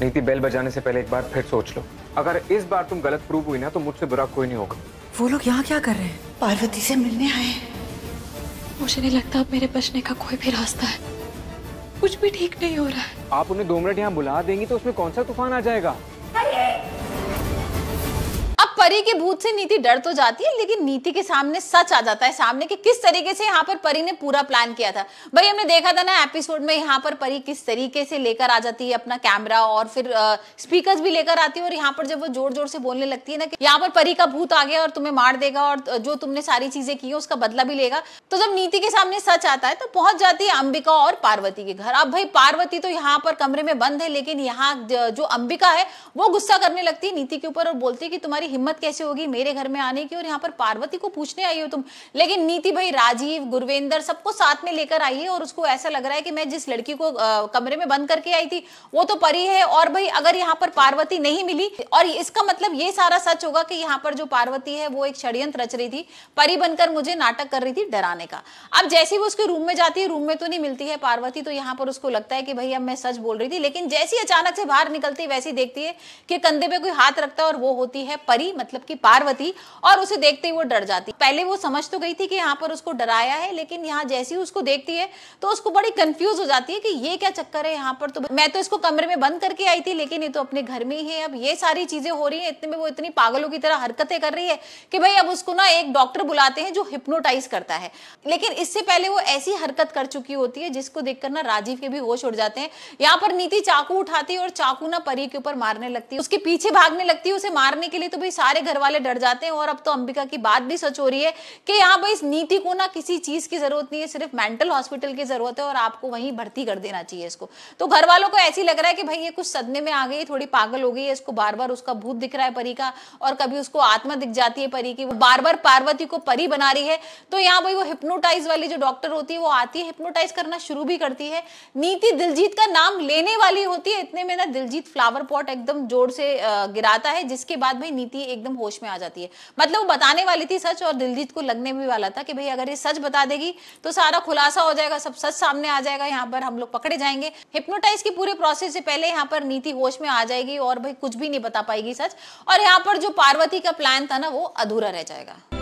नीति तो बेल बजाने से पहले एक बार फिर सोच लो अगर इस बार तुम गलत प्रूव हुई ना तो मुझसे बुरा कोई नहीं होगा वो लोग यहाँ क्या कर रहे हैं पार्वती से मिलने आए मुझे नहीं लगता अब मेरे बचने का कोई भी रास्ता है कुछ भी ठीक नहीं हो रहा है आप उन्हें दो मिनट यहाँ बुला देंगी तो उसमें कौन सा तूफान आ जाएगा परी की भूत से नीति डर तो जाती है लेकिन नीति के सामने सच आ जाता है सामने कि किस तरीके से यहाँ पर परी ने पूरा प्लान किया था भाई हमने देखा था ना एपिसोड में यहाँ पर परी किस तरीके से लेकर आ जाती है अपना कैमरा और फिर स्पीकर भी लेकर आती है और यहाँ पर जब वो जोर जोर से बोलने लगती है ना कि यहाँ पर परी का भूत आ गया और तुम्हें मार देगा और जो तुमने सारी चीजें की है उसका बदला भी लेगा तो जब नीति के सामने सच आता है तो पहुंच जाती है अंबिका और पार्वती के घर अब भाई पार्वती तो यहाँ पर कमरे में बंद है लेकिन यहाँ जो अंबिका है वो गुस्सा करने लगती है नीति के ऊपर और बोलती है कि तुम्हारी हिम्मत हिम्मत कैसे होगी मेरे घर में आने की और यहाँ पर पार्वती को पूछने आई हो तुम लेकिन नीति भाई राजीव गुरवेंद्र सबको साथ में लेकर आई है और उसको ऐसा लग रहा है कि मैं जिस लड़की को कमरे में बंद करके आई थी वो तो परी है और भाई अगर यहाँ पर पार्वती नहीं मिली और इसका मतलब ये सारा सच होगा कि यहाँ पर जो पार्वती है वो एक षड्यंत्र रच रही थी परी बनकर मुझे नाटक कर रही थी डराने का अब जैसे ही वो उसके रूम में जाती है रूम में तो नहीं मिलती है पार्वती तो यहाँ पर उसको लगता है कि भाई अब मैं सच बोल रही थी लेकिन जैसी अचानक से बाहर निकलती वैसी देखती है कि कंधे पे कोई हाथ रखता है और वो होती है परी मतलब मतलब कि पार्वती और उसे देखते ही वो डर जाती पहले वो समझ तो गई थी कि यहाँ पर उसको डराया है लेकिन यहाँ जैसी उसको देखती है तो उसको बड़ी कंफ्यूज हो जाती है कि ये क्या चक्कर है यहाँ पर तो मैं तो इसको कमरे में बंद करके आई थी लेकिन ये तो अपने घर में ही है अब ये सारी चीजें हो रही है इतने में वो इतनी पागलों की तरह हरकतें कर रही है कि भाई अब उसको ना एक डॉक्टर बुलाते हैं जो हिप्नोटाइज करता है लेकिन इससे पहले वो ऐसी हरकत कर चुकी होती है जिसको देखकर ना राजीव के भी होश उड़ जाते हैं यहाँ पर नीति चाकू उठाती है और चाकू ना परी के ऊपर मारने लगती है उसके पीछे भागने लगती है उसे मारने के लिए तो भाई सारी सारे घर वाले डर जाते हैं और अब तो अंबिका की बात भी सच हो रही है कि यहाँ पर इस नीति को ना किसी चीज की जरूरत नहीं है सिर्फ मेंटल हॉस्पिटल की जरूरत है और आपको वहीं भर्ती कर देना चाहिए इसको तो घर वालों को ऐसी लग रहा है कि भाई ये कुछ सदमे में आ गई थोड़ी पागल हो गई है इसको बार बार उसका भूत दिख रहा है परी का और कभी उसको आत्मा दिख जाती है परी की वो बार बार पार्वती को परी बना रही है तो यहाँ भाई वो हिप्नोटाइज वाली जो डॉक्टर होती है वो आती है हिप्नोटाइज करना शुरू भी करती है नीति दिलजीत का नाम लेने वाली होती है इतने में ना दिलजीत फ्लावर पॉट एकदम जोर से गिराता है जिसके बाद भाई नीति एक एकदम होश में आ जाती है मतलब वो बताने वाली थी सच और दिलजीत को लगने भी वाला था कि भाई अगर ये सच बता देगी तो सारा खुलासा हो जाएगा सब सच सामने आ जाएगा यहाँ पर हम लोग पकड़े जाएंगे हिप्नोटाइज के पूरे प्रोसेस से पहले यहाँ पर नीति होश में आ जाएगी और भाई कुछ भी नहीं बता पाएगी सच और यहाँ पर जो पार्वती का प्लान था ना वो अधूरा रह जाएगा